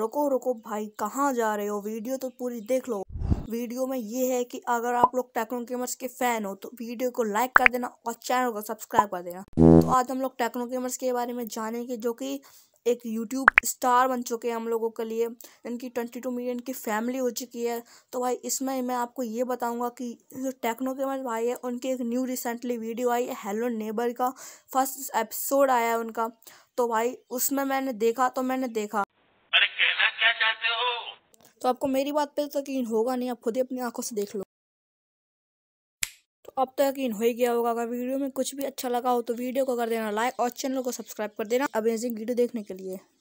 रुको रुको भाई कहाँ जा रहे हो वीडियो तो पूरी देख लो वीडियो में ये है कि अगर आप लोग टेक्नो गेमर्स के फैन हो तो वीडियो को लाइक कर देना और चैनल को सब्सक्राइब कर देना तो आज हम लोग टेक्नो गेमर्स के बारे में जानेंगे जो कि एक यूट्यूब स्टार बन चुके हैं हम लोगों के लिए इनकी ट्वेंटी टू मिलियन की फैमिली हो चुकी है तो भाई इसमें मैं आपको ये बताऊंगा कि जो टेक्नो के भाई है उनकी एक न्यू रिसेंटली वीडियो आई है हेलो नेबर का फर्स्ट एपिसोड आया है उनका तो भाई उसमें मैंने देखा तो मैंने देखा तो आपको मेरी बात पर तो यकीन होगा नहीं आप खुद ही अपनी आंखों से देख लो तो अब तो यकीन हो ही गया होगा अगर वीडियो में कुछ भी अच्छा लगा हो तो वीडियो को कर देना लाइक और चैनल को सब्सक्राइब कर देना अमेजिंग वीडियो देखने के लिए